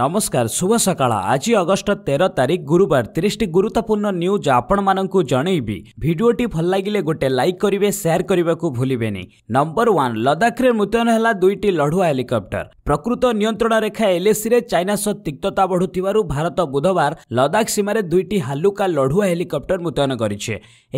নমস্কার শুভ সকাল আজ অগস্ট তের তারিখ গুরুবার তিরিশটি গুরুত্বপূর্ণ নিউজ আপনার জনাইবি ভিডিওটি ভাল লাগিলে গোটে লাইক করবে সেয়ার করা ভুলবে নম্বর ওয়ান লদাখে মুতয়ন হল দুইটি লড়ুয়া হেলিকপ্টর প্রকৃত নিয়ন্ত্রণ রেখা এলএসি চাইনা সহ তিক্ততা বঢ়ুবার ভারত বুধবার লদাখ সীমার দুইটি হালুকা লড়ুয়া হেলিকপ্টর মুতয়ন করেছে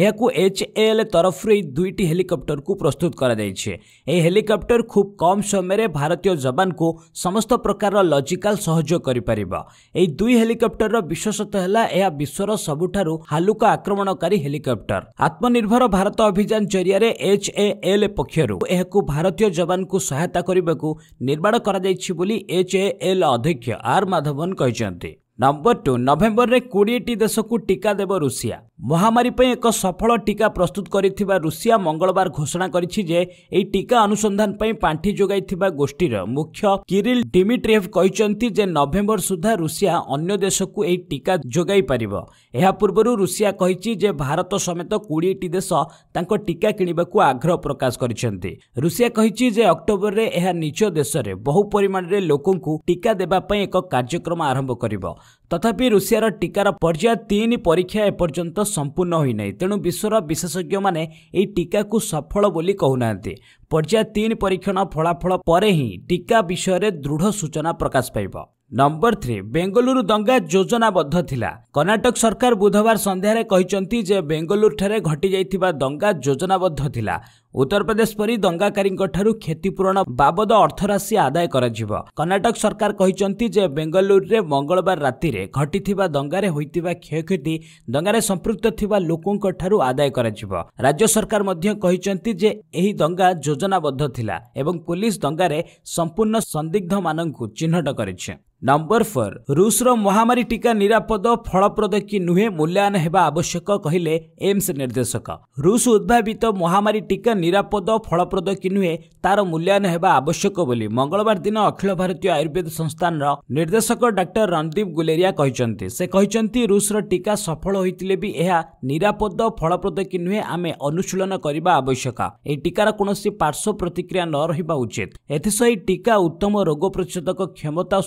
এখন এচএএল তরফ এই দুইটি হেলিকপ্টর কু প্রস্তুত করা যাইছে এই হেলিকপ্টর খুব কম সময় ভারতীয় যবানু সমস্ত প্রকার লজিকাল সহ ସହଯୋଗ କରିପାରିବ ଏହି ଦୁଇ ହେଲିକପ୍ଟରର ବିଶେଷତ୍ୱ ହେଲା ଏହା ବିଶ୍ୱର ସବୁଠାରୁ ହାଲୁକା ଆକ୍ରମଣକାରୀ ହେଲିକପ୍ଟର ଆତ୍ମନିର୍ଭର ଭାରତ ଅଭିଯାନ ଜରିଆରେ ଏଚ୍ଏଏଲ୍ ପକ୍ଷରୁ ଏହାକୁ ଭାରତୀୟ ଯବାନଙ୍କୁ ସହାୟତା କରିବାକୁ ନିର୍ମାଣ କରାଯାଇଛି ବୋଲି ଏଚ୍ଏଏଲ୍ ଅଧ୍ୟକ୍ଷ ଆର୍ ମାଧବନ କହିଛନ୍ତି ନମ୍ବର ଟୁ ନଭେମ୍ବରରେ କୋଡ଼ିଏଟି ଦେଶକୁ ଟିକା ଦେବ ରୁଷିଆ ମହାମାରୀ ପାଇଁ ଏକ ସଫଳ ଟିକା ପ୍ରସ୍ତୁତ କରିଥିବା ରୁଷିଆ ମଙ୍ଗଳବାର ଘୋଷଣା କରିଛି ଯେ ଏହି ଟିକା ଅନୁସନ୍ଧାନ ପାଇଁ ପାଣ୍ଠି ଯୋଗାଇଥିବା ଗୋଷ୍ଠୀର ମୁଖ୍ୟ କିରିଲ୍ ଡିମିଟ୍ରିଭ୍ କହିଛନ୍ତି ଯେ ନଭେମ୍ବର ସୁଦ୍ଧା ରୁଷିଆ ଅନ୍ୟ ଦେଶକୁ ଏହି ଟିକା ଯୋଗାଇ ପାରିବ ଏହା ପୂର୍ବରୁ ରୁଷିଆ କହିଛି ଯେ ଭାରତ ସମେତ କୋଡ଼ିଏଟି ଦେଶ ତାଙ୍କ ଟିକା କିଣିବାକୁ ଆଗ୍ରହ ପ୍ରକାଶ କରିଛନ୍ତି ରୁଷିଆ କହିଛି ଯେ ଅକ୍ଟୋବରରେ ଏହା ନିଜ ଦେଶରେ ବହୁ ପରିମାଣରେ ଲୋକଙ୍କୁ ଟିକା ଦେବା ପାଇଁ ଏକ କାର୍ଯ୍ୟକ୍ରମ ଆରମ୍ଭ କରିବ ତଥାପି ରୁଷିଆର ଟିକାର ପର୍ଯ୍ୟାୟ ତିନି ପରୀକ୍ଷା ଏପର୍ଯ୍ୟନ୍ତ ସମ୍ପୂର୍ଣ୍ଣ ହୋଇନାହିଁ ତେଣୁ ବିଶ୍ୱର ବିଶେଷଜ୍ଞମାନେ ଏହି ଟିକାକୁ ସଫଳ ବୋଲି କହୁନାହାନ୍ତି ପର୍ଯ୍ୟାୟ ତିନି ପରୀକ୍ଷଣ ଫଳାଫଳ ପରେ ହିଁ ଟିକା ବିଷୟରେ ଦୃଢ଼ ସୂଚନା ପ୍ରକାଶ ପାଇବ ନମ୍ବର ଥ୍ରୀ ବେଙ୍ଗାଲୁରୁ ଦଙ୍ଗା ଯୋଜନାବଦ୍ଧ ଥିଲା କର୍ଣ୍ଣାଟକ ସରକାର ବୁଧବାର ସନ୍ଧ୍ୟାରେ କହିଛନ୍ତି ଯେ ବେଙ୍ଗାଲୁରୁଠାରେ ଘଟିଯାଇଥିବା ଦଙ୍ଗା ଯୋଜନାବଦ୍ଧ ଥିଲା ଉତ୍ତରପ୍ରଦେଶ ପରି ଦଙ୍ଗାକାରୀଙ୍କଠାରୁ କ୍ଷତିପୂରଣ ବାବଦ ଅର୍ଥରାଶି ଆଦାୟ କରାଯିବ କର୍ଣ୍ଣାଟକ ସରକାର କହିଛନ୍ତି ଯେ ବେଙ୍ଗାଲୁରୁରେ ମଙ୍ଗଳବାର ରାତିରେ ଘଟିଥିବା ଦଙ୍ଗାରେ ହୋଇଥିବା କ୍ଷୟକ୍ଷତି ଦଙ୍ଗାରେ ସମ୍ପୃକ୍ତ ଥିବା ଲୋକଙ୍କଠାରୁ ଆଦାୟ କରାଯିବ ରାଜ୍ୟ ସରକାର ମଧ୍ୟ କହିଛନ୍ତି ଯେ ଏହି ଦଙ୍ଗା ଯୋଜନାବଦ୍ଧ ଥିଲା ଏବଂ ପୁଲିସ୍ ଦଙ୍ଗାରେ ସମ୍ପୂର୍ଣ୍ଣ ସନ୍ଦିଗ୍ଧମାନଙ୍କୁ ଚିହ୍ନଟ କରିଛି ନମ୍ବର ଫୋର୍ ରୁଷର ମହାମାରୀ ଟିକା ନିରାପଦ ଫଳପ୍ରଦ କି ନୁହେଁ ମୂଲ୍ୟାୟନ ହେବା ଆବଶ୍ୟକ କହିଲେ ଏମ୍ସ ନିର୍ଦ୍ଦେଶକ ରୁଷ ଉଦ୍ଭାବିତ ମହାମାରୀ ଟିକା ନିରାପଦ ଫଳପ୍ରଦ କି ନୁହେଁ ତା'ର ମୂଲ୍ୟାୟନ ହେବା ଆବଶ୍ୟକ ବୋଲି ମଙ୍ଗଳବାର ଦିନ ଅଖିଳ ଭାରତୀୟ ଆୟୁର୍ବେଦ ସଂସ୍ଥାନର ନିର୍ଦ୍ଦେଶକ ଡାକ୍ତର ରଣଦୀପ ଗୁଲେରିଆ କହିଛନ୍ତି ସେ କହିଛନ୍ତି ରୁଷର ଟିକା ସଫଳ ହୋଇଥିଲେ ବି ଏହା ନିରାପଦ ଫଳପ୍ରଦ କି ନୁହେଁ ଆମେ ଅନୁଶୀଳନ କରିବା ଆବଶ୍ୟକ ଏହି ଟିକାର କୌଣସି ପାର୍ଶ୍ୱ ପ୍ରତିକ୍ରିୟା ନ ରହିବା ଉଚିତ ଏଥିସହ ଟିକା ଉତ୍ତମ ରୋଗ ପ୍ରତିଷେଧକ କ୍ଷମତା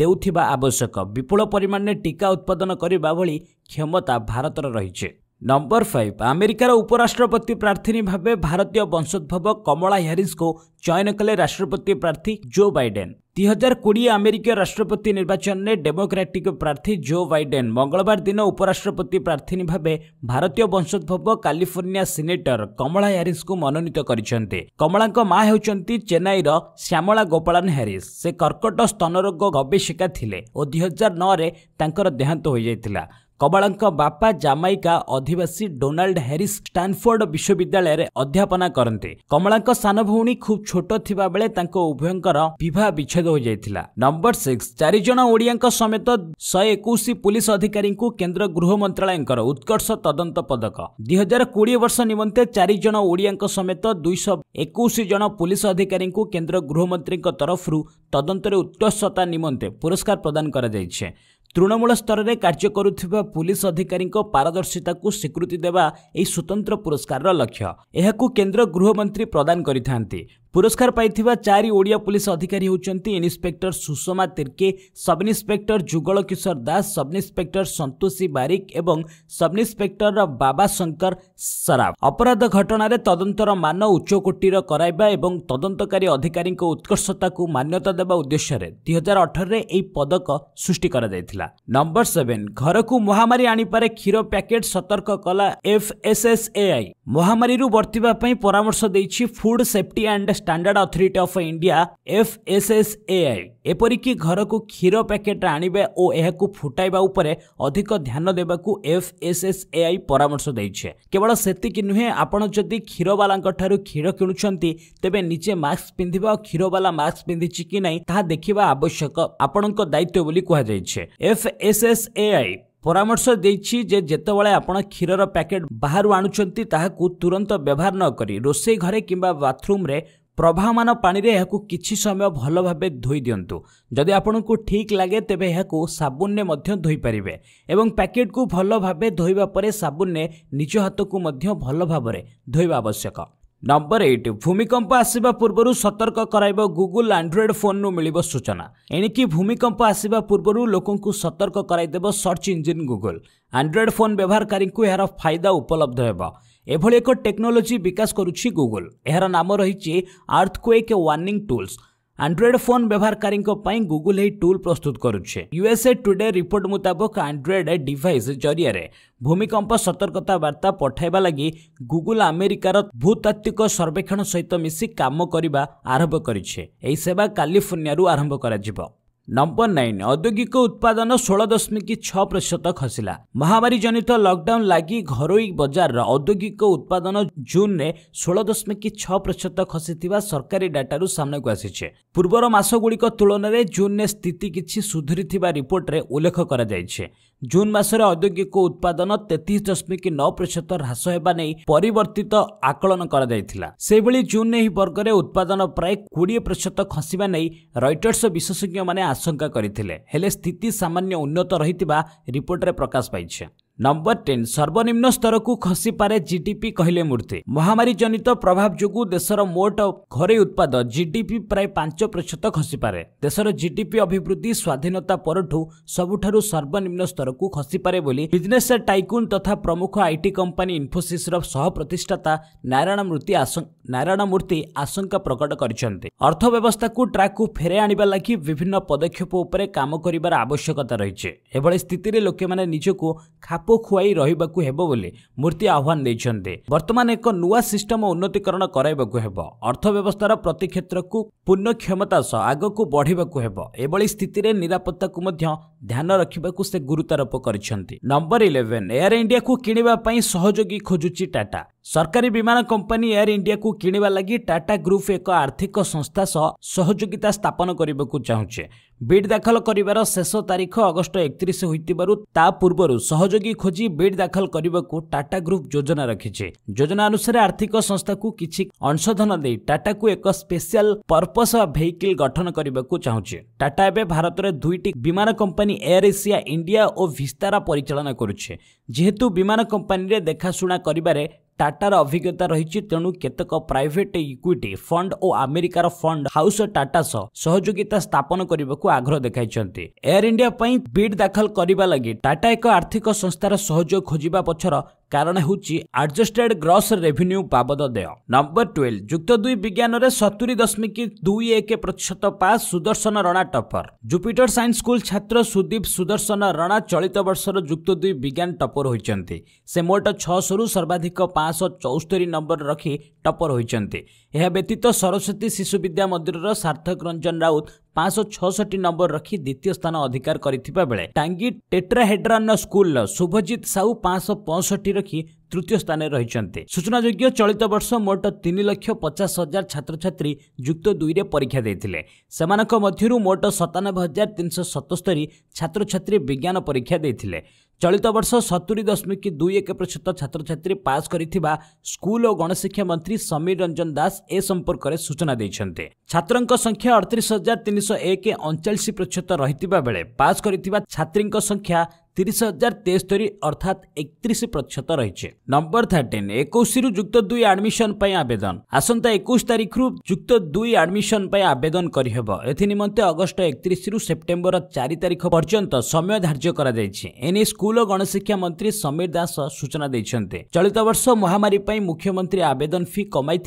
ଦେଉଥିବା ଆବଶ୍ୟକ ବିପୁଳ ପରିମାଣରେ ଟିକା ଉତ୍ପାଦନ କରିବା ଭଳି କ୍ଷମତା ଭାରତର ରହିଛି ନମ୍ବର ଫାଇଭ୍ ଆମେରିକାର ଉପରାଷ୍ଟ୍ରପତି ପ୍ରାର୍ଥୀନୀ ଭାବେ ଭାରତୀୟ ବଂଶୋଦ୍ଭବ କମଳା ହ୍ୟାରିସ୍ଙ୍କୁ ଚୟନ କଲେ ରାଷ୍ଟ୍ରପତି ପ୍ରାର୍ଥୀ ଜୋ ବାଇଡେନ୍ ଦୁଇ ହଜାର କୋଡ଼ିଏ ଆମେରିକୀୟ ରାଷ୍ଟ୍ରପତି ନିର୍ବାଚନରେ ଡେମୋକ୍ରାଟିକ୍ ପ୍ରାର୍ଥୀ ଜୋ ବାଇଡେନ୍ ମଙ୍ଗଳବାର ଦିନ ଉପରାଷ୍ଟ୍ରପତି ପ୍ରାର୍ଥୀନୀ ଭାବେ ଭାରତୀୟ ବଂଶୋଦ୍ଭବ କାଲିଫୋର୍ଣ୍ଣିଆ ସିନେଟର କମଳା ହ୍ୟାରିସ୍ଙ୍କୁ ମନୋନୀତ କରିଛନ୍ତି କମଳାଙ୍କ ମା ହେଉଛନ୍ତି ଚେନ୍ନାଇର ଶ୍ୟାମଳା ଗୋପାଳନ ହ୍ୟାରିସ୍ ସେ କର୍କଟ ସ୍ତନରୋଗ ଗବେଷିକା ଥିଲେ ଓ ଦୁଇ ହଜାର ନଅରେ ତାଙ୍କର ଦେହାନ୍ତ ହୋଇଯାଇଥିଲା କବାଳଙ୍କ ବାପା ଜାମାଇକା ଅଧିବାସୀ ଡୋନାଲ୍ଡ ହ୍ୟାରିସ୍ ଷ୍ଟାନଫୋର୍ଡ ବିଶ୍ୱବିଦ୍ୟାଳୟରେ ଅଧ୍ୟାପନା କରନ୍ତି କମଳାଙ୍କ ସାନ ଭଉଣୀ ଖୁବ୍ ଛୋଟ ଥିବାବେଳେ ତାଙ୍କ ଉଭୟଙ୍କର ବିବାହ ବିଚ୍ଛେଦ ହୋଇଯାଇଥିଲା ନମ୍ବର ସିକ୍ସ ଚାରିଜଣ ଓଡ଼ିଆଙ୍କ ସମେତ ଶହେ ଏକୋଇଶ ପୁଲିସ୍ ଅଧିକାରୀଙ୍କୁ କେନ୍ଦ୍ର ଗୃହ ମନ୍ତ୍ରାଳୟଙ୍କର ଉତ୍କର୍ଷ ତଦନ୍ତ ପଦକ ଦୁଇ ହଜାର କୋଡ଼ିଏ ବର୍ଷ ନିମନ୍ତେ ଚାରିଜଣ ଓଡ଼ିଆଙ୍କ ସମେତ ଦୁଇଶହ ଏକୋଇଶ ଜଣ ପୁଲିସ୍ ଅଧିକାରୀଙ୍କୁ କେନ୍ଦ୍ର ଗୃହମନ୍ତ୍ରୀଙ୍କ ତରଫରୁ ତଦନ୍ତରେ ଉତ୍କର୍ଷତା ନିମନ୍ତେ ପୁରସ୍କାର ପ୍ରଦାନ କରାଯାଇଛି ତୃଣମୂଳ ସ୍ତରରେ କାର୍ଯ୍ୟ କରୁଥିବା ପୁଲିସ ଅଧିକାରୀଙ୍କ ପାରଦର୍ଶିତାକୁ ସ୍ୱୀକୃତି ଦେବା ଏହି ସ୍ୱତନ୍ତ୍ର ପୁରସ୍କାରର ଲକ୍ଷ୍ୟ ଏହାକୁ କେନ୍ଦ୍ର ଗୃହମନ୍ତ୍ରୀ ପ୍ରଦାନ କରିଥାନ୍ତି ପୁରସ୍କାର ପାଇଥିବା ଚାରି ଓଡ଼ିଆ ପୁଲିସ ଅଧିକାରୀ ହେଉଛନ୍ତି inspector Sushma Tirkey sub inspector Jugal Kishore Das sub inspector Santoshi Barik ଏବଂ ସବ୍ଇନ୍ସପେକ୍ଟର ବାବା ଶଙ୍କର ସରାଫ ଅପରାଧ ଘଟଣାରେ ତଦନ୍ତର ମାନ ଉଚ୍ଚକୋଟୀର କରାଇବା ଏବଂ ତଦନ୍ତକାରୀ ଅଧିକାରୀଙ୍କ ଉତ୍କର୍ଷତାକୁ ମାନ୍ୟତା ଦେବା ଉଦ୍ଦେଶ୍ୟରେ ଦୁଇ ହଜାର ଅଠରରେ ଏହି ପଦକ ସୃଷ୍ଟି କରାଯାଇଥିଲା ନମ୍ବର ସେଭେନ ଘରକୁ ମହାମାରୀ ଆଣିପାରେ କ୍ଷୀର ପ୍ୟାକେଟ ସତର୍କ କଲା ଏଫ୍ଏସ୍ଏସ୍ଏଆଇ ମହାମାରୀରୁ ବର୍ତ୍ତିବା ପାଇଁ ପରାମର୍ଶ ଦେଇଛି food safety and standard authority of India FSSAI ଏପରିକି ଘରକୁ କ୍ଷୀର ପ୍ୟାକେଟ୍ରେ ଆଣିବା ଓ ଏହାକୁ ଫୁଟାଇବା ଉପରେ ଅଧିକ ଧ୍ୟାନ ଦେବାକୁ ଏଫ୍ଏସ୍ଏସ୍ଏଆଇ ପରାମର୍ଶ ଦେଇଛି କେବଳ ସେତିକି ନୁହେଁ ଆପଣ ଯଦି କ୍ଷୀରବାଲାଙ୍କଠାରୁ କ୍ଷୀର କିଣୁଛନ୍ତି ତେବେ ନିଜେ ମାସ୍କ ପିନ୍ଧିବା ଓ କ୍ଷୀରବାଲା ମାସ୍କ ପିନ୍ଧିଛି କି ନାହିଁ ତାହା ଦେଖିବା ଆବଶ୍ୟକ ଆପଣଙ୍କ ଦାୟିତ୍ୱ ବୋଲି କୁହାଯାଇଛି ଏଫ୍ଏସ୍ଏସ୍ଏଆଇ ପରାମର୍ଶ ଦେଇଛି ଯେ ଯେତେବେଳେ ଆପଣ କ୍ଷୀରର ପ୍ୟାକେଟ୍ ବାହାରୁ ଆଣୁଛନ୍ତି ତାହାକୁ ତୁରନ୍ତ ବ୍ୟବହାର ନ କରି ରୋଷେଇ ଘରେ କିମ୍ବା ବାଥରୁମ୍ରେ ପ୍ରବାହମାନ ପାଣିରେ ଏହାକୁ କିଛି ସମୟ ଭଲ ଭାବେ ଧୋଇ ଦିଅନ୍ତୁ ଯଦି ଆପଣଙ୍କୁ ଠିକ୍ ଲାଗେ ତେବେ ଏହାକୁ ସାବୁନରେ ମଧ୍ୟ ଧୋଇପାରିବେ ଏବଂ ପ୍ୟାକେଟକୁ ଭଲ ଭାବେ ଧୋଇବା ପରେ ସାବୁନରେ ନିଜ ହାତକୁ ମଧ୍ୟ ଭଲ ଭାବରେ ଧୋଇବା ଆବଶ୍ୟକ ନମ୍ବର ଏଇଟ୍ ଭୂମିକମ୍ପ ଆସିବା ପୂର୍ବରୁ ସତର୍କ କରାଇବ ଗୁଗୁଲ୍ ଆଣ୍ଡ୍ରଏଡ୍ ଫୋନ୍ରୁ ମିଳିବ ସୂଚନା ଏଣିକି ଭୂମିକମ୍ପ ଆସିବା ପୂର୍ବରୁ ଲୋକଙ୍କୁ ସତର୍କ କରାଇଦେବ search engine Google android phone ବ୍ୟବହାରକାରୀଙ୍କୁ ଏହାର ଫାଇଦା ଉପଲବ୍ଧ ହେବ ଏଭଳି ଏକ ଟେକ୍ନୋଲୋଜି ବିକାଶ କରୁଛି ଗୁଗୁଲ ଏହାର ନାମ ରହିଛି earthquake warning tools android phone ବ୍ୟବହାରକାରୀଙ୍କ ପାଇଁ ଗୁଗୁଲ ଏହି ଟୁଲ୍ ପ୍ରସ୍ତୁତ କରୁଛି ୟୁଏସ୍ଏ ଟୁଡେ ରିପୋର୍ଟ ମୁତାବକ ଆଣ୍ଡ୍ରଏଡ଼୍ ଡିଭାଇସ୍ ଜରିଆରେ ଭୂମିକମ୍ପ ସତର୍କତା ବାର୍ତ୍ତା ପଠାଇବା ଲାଗି ଗୁଗୁଲ ଆମେରିକାର ଭୂତାତ୍ତ୍ୱିକ ସର୍ବେକ୍ଷଣ ସହିତ ମିଶି କାମ କରିବା ଆରମ୍ଭ କରିଛି ଏହି ସେବା କାଲିଫର୍ଣ୍ଣିଆରୁ ଆରମ୍ଭ କରାଯିବ ନମ୍ବର ନାଇନ୍ ଔଦ୍ୟୋଗିକ ଉତ୍ପାଦନ ଷୋହଳ ଦଶମିକ ଛଅ ପ୍ରତିଶତ ଖସିଲା ମହାମାରୀ ଜନିତ ଲକଡାଉନ ଲାଗି ଘରୋଇ ବଜାରର ଔଦ୍ୟୋଗିକ ଉତ୍ପାଦନ ଜୁନ୍ରେ ଷୋହଳ ଦଶମିକ ଛଅ ପ୍ରତିଶତ ଖସିଥିବା ସରକାରୀ ଡାଟାରୁ ସାମ୍ନାକୁ ଆସିଛି ପୂର୍ବର ମାସଗୁଡ଼ିକ ତୁଳନାରେ ଜୁନ୍ରେ ସ୍ଥିତି କିଛି ସୁଧୁରିଥିବା ରିପୋର୍ଟରେ ଉଲ୍ଲେଖ କରାଯାଇଛି ଜୁନ୍ ମାସରେ ଔଦ୍ୟୋଗିକ ଉତ୍ପାଦନ ତେତିଶ ଦଶମିକ ନଅ ପ୍ରତିଶତ ହ୍ରାସ ହେବା ନେଇ ପରିବର୍ତ୍ତିତ ଆକଳନ କରାଯାଇଥିଲା ସେହିଭଳି ଜୁନ୍ ଏହି ବର୍ଗରେ ଉତ୍ପାଦନ ପ୍ରାୟ କୋଡ଼ିଏ ପ୍ରତିଶତ ଖସିବା ନେଇ ରଇଟର୍ସ ବିଶେଷଜ୍ଞମାନେ ଆଶଙ୍କା କରିଥିଲେ ହେଲେ ସ୍ଥିତି ସାମାନ୍ୟ ଉନ୍ନତ ରହିଥିବା ରିପୋର୍ଟରେ ପ୍ରକାଶ ପାଇଛି ନମ୍ବର ଟେନ୍ ସର୍ବନିମ୍ନ ସ୍ତରକୁ ଖସିପାରେ ଜିଡିପି କହିଲେ ମୂର୍ତ୍ତି ମହାମାରୀ ଜନିତ ପ୍ରଭାବ ଯୋଗୁଁ ଦେଶର ମୋଟ ଘରୋଇ ଉତ୍ପାଦ ଜିଡିପି ପ୍ରାୟ ପାଞ୍ଚ ପ୍ରତିଶତ ଖସିପାରେ ଦେଶର ଜିଡିପି ଅଭିବୃଦ୍ଧି ସ୍ୱାଧୀନତା ପରଠୁ ସବୁଠାରୁ ସର୍ବନିମ୍ନ ସ୍ତରକୁ ଖସିପାରେ ବୋଲି ବିଜନେସ୍ ଟାଇକୁନ୍ ତଥା ପ୍ରମୁଖ ଆଇଟି କମ୍ପାନୀ ଇନ୍ଫୋସିସ୍ର ସହପ୍ରତିଷ୍ଠାତା ନାରାୟଣ ମୂର୍ତ୍ତି ନାରାୟଣ ମୂର୍ତ୍ତି ଆଶଙ୍କା ପ୍ରକଟ କରିଛନ୍ତି ଅର୍ଥ ବ୍ୟବସ୍ଥାକୁ ଟ୍ରାକ୍କୁ ଫେରାଇ ଆଣିବା ଲାଗି ବିଭିନ୍ନ ପଦକ୍ଷେପ ଉପରେ କାମ କରିବାର ଆବଶ୍ୟକତା ରହିଛି ଏଭଳି ସ୍ଥିତିରେ ଲୋକମାନେ ନିଜକୁ ଖାପ ଖାପ ଖୁଆଇ ରହିବାକୁ ହେବ ବୋଲି ମୂର୍ତ୍ତି ଆହ୍ୱାନ ଦେଇଛନ୍ତି ବର୍ତ୍ତମାନ ଏକ ନୂଆ ସିଷ୍ଟମ ଉନ୍ନତିକରଣ କରାଇବାକୁ ହେବ ଅର୍ଥବ୍ୟବସ୍ଥାର ପ୍ରତି କ୍ଷେତ୍ରକୁ ପୂର୍ଣ୍ଣ କ୍ଷମତା ସହ ଆଗକୁ ବଢ଼ିବାକୁ ହେବ ଏଭଳି ସ୍ଥିତିରେ ନିରାପତ୍ତାକୁ ମଧ୍ୟ ଧ୍ୟାନ ରଖିବାକୁ ସେ ଗୁରୁତ୍ୱାରୋପ କରିଛନ୍ତି ନମ୍ବର ଇଲେଭେନ୍ ଏୟାର ଇଣ୍ଡିଆକୁ କିଣିବା ପାଇଁ ସହଯୋଗୀ ଖୋଜୁଛି ଟାଟା ସରକାରୀ ବିମାନ କମ୍ପାନୀ ଏୟାର ଇଣ୍ଡିଆକୁ କିଣିବା ଲାଗି ଟାଟା ଗ୍ରୁପ୍ ଏକ ଆର୍ଥିକ ସଂସ୍ଥା ସହ ସହଯୋଗିତା ସ୍ଥାପନ କରିବାକୁ ଚାହୁଁଛି ବିଡ୍ ଦାଖଲ କରିବାର ଶେଷ ତାରିଖ ଅଗଷ୍ଟ ଏକତିରିଶ ହୋଇଥିବାରୁ ତା ପୂର୍ବରୁ ସହଯୋଗୀ ଖୋଜି ବିଡ୍ ଦାଖଲ କରିବାକୁ ଟାଟା ଗ୍ରୁପ୍ ଯୋଜନା ରଖିଛି ଯୋଜନା ଅନୁସାରେ ଆର୍ଥିକ ସଂସ୍ଥାକୁ କିଛି ଅଂଶଧନ ଦେଇ ଟାଟାକୁ ଏକ ସ୍ପେଶିଆଲ ପର୍ପସ୍ ବା ଭେହିକିଲ୍ ଗଠନ କରିବାକୁ ଚାହୁଁଛି ଟାଟା ଏବେ ଭାରତରେ ଦୁଇଟି ବିମାନ କମ୍ପାନୀ ଏୟାର ଏସିଆ ଇଣ୍ଡିଆ ଓ ଭିସ୍ତାରା ପରିଚାଳନା କରୁଛି ଯେହେତୁ ବିମାନ କମ୍ପାନୀରେ ଦେଖାଶୁଣା କରିବାରେ ଟାଟାର ଅଭିଜ୍ଞତା ରହିଛି ତେଣୁ କେତେକ ପ୍ରାଇଭେଟ ଇକ୍ୱିଟି ଫଣ୍ଡ ଓ ଆମେରିକାର ଫଣ୍ଡ ହାଉସ ଟାଟା ସହ ସହଯୋଗିତା ସ୍ଥାପନ କରିବାକୁ ଆଗ୍ରହ ଦେଖାଇଛନ୍ତି ଏୟାର ଇଣ୍ଡିଆ ପାଇଁ ବିଡ୍ ଦାଖଲ କରିବା ଲାଗି ଟାଟା ଏକ ଆର୍ଥିକ ସଂସ୍ଥାର ସହଯୋଗ ଖୋଜିବା ପଛର କାରଣ ହେଉଛି ଆଡଜଷ୍ଟେଡ୍ ଗ୍ରସ୍ ରେଭିନ୍ୟୁ ବାବଦ ଦେୟ ନମ୍ବର ଟୁଏଲ୍ଭ ଯୁକ୍ତ ଦୁଇ ବିଜ୍ଞାନରେ ସତୁରୀ ଦଶମିକ ଦୁଇ ଏକ ପ୍ରତିଶତ pass Sudarshan Rana topper Jupiter science school ଛାତ୍ର ସୁଦୀପ ସୁଦର୍ଶନ ରଣା ଚଳିତ ବର୍ଷର ଯୁକ୍ତ ଦୁଇ ବିଜ୍ଞାନ ଟପର ହୋଇଛନ୍ତି ସେ ମୋଟ ଛଅଶହରୁ ସର୍ବାଧିକ ପାଞ୍ଚଶହ ଚଉସ୍ତରୀ ନମ୍ବର ରଖି ଟପର ହୋଇଛନ୍ତି ଏହା ବ୍ୟତୀତ ସରସ୍ୱତୀ ଶିଶୁ ବିଦ୍ୟା ମନ୍ଦିରର ସାର୍ଥକ ରଞ୍ଜନ ରାଉତ ପାଞ୍ଚଶହ ଛଅଷଠି ନମ୍ବର ରଖି ଦ୍ୱିତୀୟ ସ୍ଥାନ ଅଧିକାର କରିଥିବା ବେଳେ ଟାଙ୍ଗି ଟେଟ୍ରାହେଡ୍ରାନ ସ୍କୁଲର ଶୁଭଜିତ ସାହୁ ପାଞ୍ଚଶହ ପଞ୍ଚଷଠି ରଖି ତୃତୀୟ ସ୍ଥାନରେ ରହିଛନ୍ତି ସୂଚନାଯୋଗ୍ୟ ଚଳିତ ବର୍ଷ ମୋଟ ତିନି ଲକ୍ଷ ପଚାଶ ହଜାର ଛାତ୍ରଛାତ୍ରୀ ଯୁକ୍ତ ଦୁଇରେ ପରୀକ୍ଷା ଦେଇଥିଲେ ସେମାନଙ୍କ ମଧ୍ୟରୁ ମୋଟ ସତାନବେ ହଜାର ତିନିଶହ ସତସ୍ତରୀ ଛାତ୍ରଛାତ୍ରୀ ବିଜ୍ଞାନ ପରୀକ୍ଷା ଦେଇଥିଲେ ଚଳିତ ବର୍ଷ ସତୁରୀ ଦଶମିକ ଦୁଇ ଏକ ପ୍ରତିଶତ ଛାତ୍ରଛାତ୍ରୀ ପାସ୍ କରିଥିବା ସ୍କୁଲ ଓ ଗଣଶିକ୍ଷା ମନ୍ତ୍ରୀ ସମୀର ରଞ୍ଜନ ଦାସ ଏ ସମ୍ପର୍କରେ ସୂଚନା ଦେଇଛନ୍ତି ଛାତ୍ରଙ୍କ ସଂଖ୍ୟା ଅଠତିରିଶ ହଜାର ତିନିଶହ ଏକ ଅଣଚାଳିଶ ପ୍ରତିଶତ ରହିଥିବା ବେଳେ ପାସ୍ କରିଥିବା ଛାତ୍ରୀଙ୍କ ସଂଖ୍ୟା তিরিশ হাজার তেস্তরি অর্থাৎ একত্রিশ প্রতিশত রয়েছে নম্বর থার্টিন একুশরু যুক্ত দুই আডমিশন পাই আবেদন আসন্তা একুশ তারিখর যুক্ত দুই আডমিশন পাই আবেদন করিহেব এথি নিমন্তে অগস্ট একত্রিশরু সেপ্টেম্বর চারি তারিখ পর্যন্ত সময় ধার্য করা যাইছে এনে স্কুল ও গণশিক্ষা মন্ত্রী সমীর দাস সূচনা দিয়েছেন চলিত বর্ষ মহামারী পাই মুখ্যমন্ত্রী আবেদন ফি কমাই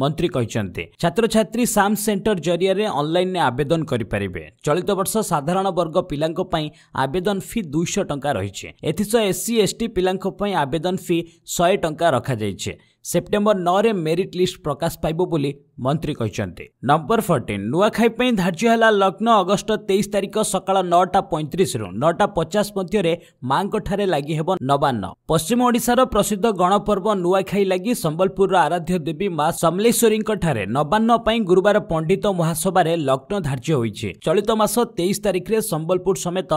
ମନ୍ତ୍ରୀ କହିଛନ୍ତି ଛାତ୍ରଛାତ୍ରୀ ସାମ୍ ସେଣ୍ଟର ଜରିଆରେ ଅନ୍ଲାଇନ୍ରେ ଆବେଦନ କରିପାରିବେ ଚଳିତ ବର୍ଷ ସାଧାରଣ ବର୍ଗ ପିଲାଙ୍କ ପାଇଁ ଆବେଦନ ଫି ଦୁଇଶହ ଟଙ୍କା ରହିଛି ଏଥିସହ ଏସ୍ସି ଏସ୍ ଟି ପିଲାଙ୍କ ପାଇଁ ଆବେଦନ ଫି ଶହେ ଟଙ୍କା ରଖାଯାଇଛି ସେପ୍ଟେମ୍ବର ନଅରେ ମେରିଟ୍ ଲିଷ୍ଟ ପ୍ରକାଶ ପାଇବ ବୋଲି ମନ୍ତ୍ରୀ କହିଛନ୍ତି ନମ୍ବର ଫୋର୍ଟିନ୍ ନୂଆଖାଇ ପାଇଁ ଧାର୍ଯ୍ୟ ହେଲା ଲଗ୍ନ ଅଗଷ୍ଟ ତେଇଶ ତାରିଖ ସକାଳ ନଅଟା ପଇଁତିରିଶରୁ ନଅଟା ପଚାଶ ମଧ୍ୟରେ ମାଙ୍କଠାରେ ଲାଗି ହେବ ନବାନ୍ନ ପଶ୍ଚିମ ଓଡ଼ିଶାର ପ୍ରସିଦ୍ଧ ଗଣପର୍ବ ନୂଆଖାଇ ଲାଗି ସମ୍ବଲପୁରର ଆରାଧ୍ୟ ଦେବୀ ମା ସମଲେଶ୍ୱରୀଙ୍କଠାରେ ନବାନ୍ନ ପାଇଁ ଗୁରୁବାର ପଣ୍ଡିତ ମହାସଭାରେ ଲଗ୍ନ ଧାର୍ଯ୍ୟ ହୋଇଛି ଚଳିତ ମାସ ତେଇଶ ତାରିଖରେ ସମ୍ବଲପୁର ସମେତ